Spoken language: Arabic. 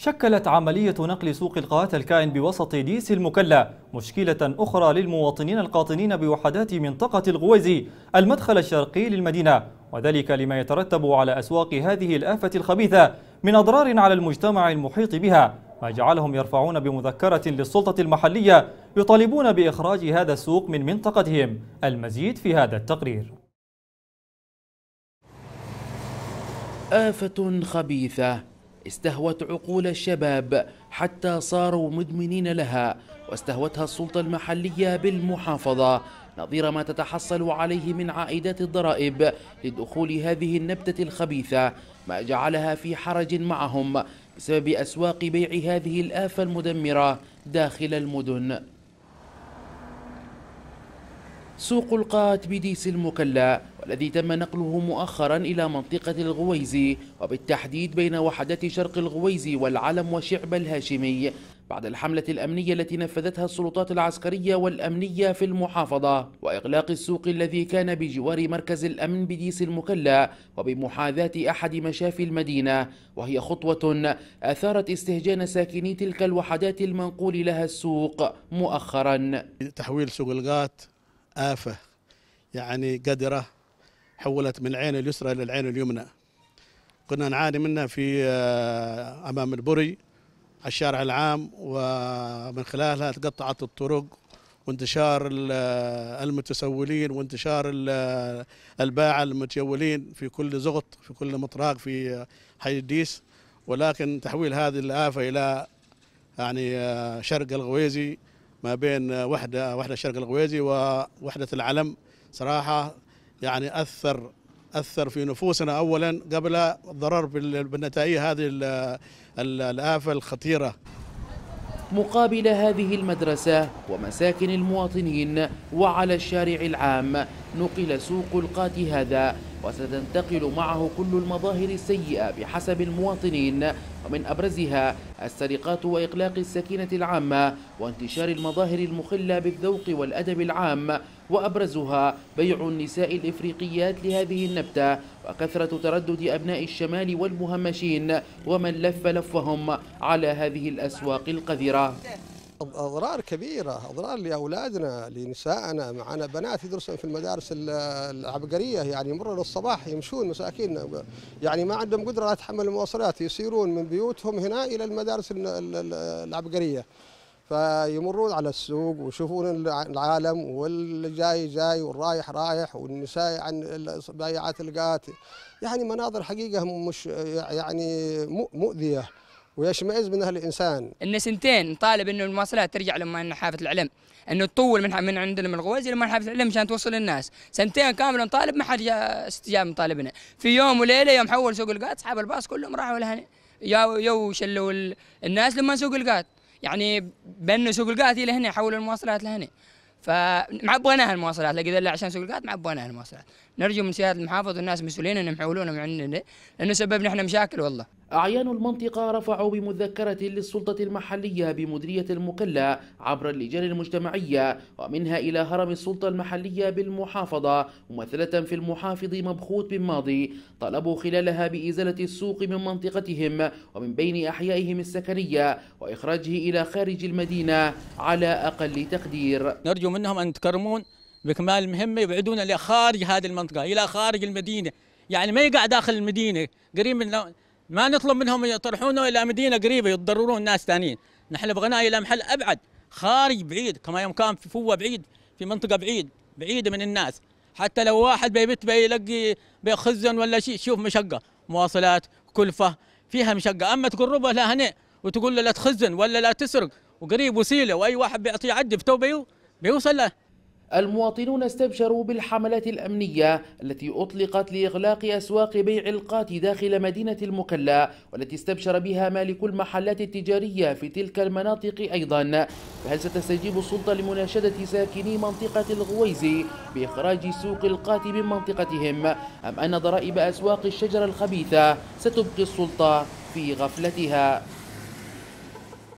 شكلت عملية نقل سوق القات الكائن بوسط ديس المكلا مشكلة أخرى للمواطنين القاطنين بوحدات منطقة الغويزي المدخل الشرقي للمدينة وذلك لما يترتب على أسواق هذه الآفة الخبيثة من أضرار على المجتمع المحيط بها ما جعلهم يرفعون بمذكرة للسلطة المحلية يطالبون بإخراج هذا السوق من منطقتهم المزيد في هذا التقرير آفة خبيثة استهوت عقول الشباب حتى صاروا مدمنين لها واستهوتها السلطة المحلية بالمحافظة نظير ما تتحصل عليه من عائدات الضرائب لدخول هذه النبتة الخبيثة ما جعلها في حرج معهم بسبب أسواق بيع هذه الآفة المدمرة داخل المدن سوق القات بديس المكلا الذي تم نقله مؤخرا إلى منطقة الغويزي وبالتحديد بين وحدات شرق الغويزي والعلم وشعب الهاشمي بعد الحملة الأمنية التي نفذتها السلطات العسكرية والأمنية في المحافظة وإغلاق السوق الذي كان بجوار مركز الأمن بديس المكلا وبمحاذاة أحد مشافي المدينة وهي خطوة أثارت استهجان ساكني تلك الوحدات المنقول لها السوق مؤخرا تحويل سوق الغات آفة يعني قدرة حولت من العين اليسرى إلى العين اليمنى كنا نعاني منها في آه، أمام البري على الشارع العام ومن خلالها تقطعت الطرق وانتشار آه، المتسولين وانتشار آه، الباعة المتجولين في كل زغط في كل مطراق في حي الديس ولكن تحويل هذه الآفة إلى يعني شرق الغويزي ما بين وحدة وحدة شرق الغويزي ووحدة العلم صراحة يعني أثر أثر في نفوسنا أولا قبل الضرر بالنتائج هذه الآفة الخطيرة مقابل هذه المدرسة ومساكن المواطنين وعلى الشارع العام نقل سوق القات هذا وستنتقل معه كل المظاهر السيئة بحسب المواطنين ومن أبرزها السرقات وإقلاق السكينة العامة وانتشار المظاهر المخلة بالذوق والأدب العام وأبرزها بيع النساء الإفريقيات لهذه النبتة وكثرة تردد أبناء الشمال والمهمشين ومن لف لفهم على هذه الأسواق القذرة اضرار كبيره اضرار لاولادنا لنسائنا معنا بنات يدرسون في المدارس العبقريه يعني يمرون الصباح يمشون مساكين يعني ما عندهم قدره على تحمل المواصلات يسيرون من بيوتهم هنا الى المدارس العبقريه فيمرون على السوق ويشوفون العالم والجاي جاي والرايح رايح والنساء عن يعني بايعات القات يعني مناظر حقيقه مش يعني مؤذيه ويشمئز منها الانسان. ان سنتين طالب انه المواصلات ترجع لما حافه العلم، انه تطول من من عندنا من الغوازي لما حافه العلم عشان توصل للناس، سنتين كامله طالب ما حد استجاب من طالبنا، في يوم وليله يوم حول سوق القات اصحاب الباص كلهم راحوا لهنا يو شلوا الناس لما سوق القات. يعني بين سوق القات الى هنا يحول المواصلات لهنا فمعبوناها المواصلات لقيت الا عشان سوق القات معبوناها المواصلات نرجو من سياده المحافظ والناس مسؤولين انهم يحولونها من عندنا لانه سببنا احنا مشاكل والله أعيان المنطقة رفعوا بمذكرة للسلطة المحلية بمديرية المقلة عبر اللجان المجتمعية ومنها إلى هرم السلطة المحلية بالمحافظة ممثلة في المحافظ مبخوت بن ماضي طلبوا خلالها بإزالة السوق من منطقتهم ومن بين أحيائهم السكنية وإخراجه إلى خارج المدينة على أقل تقدير نرجو منهم أن يتكرمون بكمال المهمة يبعدون إلى خارج هذه المنطقة إلى خارج المدينة يعني ما يقع داخل المدينة قريب من ما نطلب منهم يطرحونه الى مدينه قريبه يتضررون ناس ثانيين نحن بغناه الى محل ابعد خارج بعيد كما يوم كان في فوه بعيد في منطقه بعيد بعيده من الناس حتى لو واحد بيبت بيلقي بيخزن ولا شيء شوف مشقه مواصلات كلفه فيها مشقه اما تقربه لا هنئ وتقول له لا تخزن ولا لا تسرق وقريب وسيله واي واحد بيعطيه عدي في توبه بيوصل له المواطنون استبشروا بالحملات الأمنية التي أطلقت لإغلاق أسواق بيع القات داخل مدينة المكلا والتي استبشر بها مالك المحلات التجارية في تلك المناطق أيضا فهل ستستجيب السلطة لمناشدة ساكني منطقة الغويزي بإخراج سوق القات من منطقتهم أم أن ضرائب أسواق الشجرة الخبيثة ستبقي السلطة في غفلتها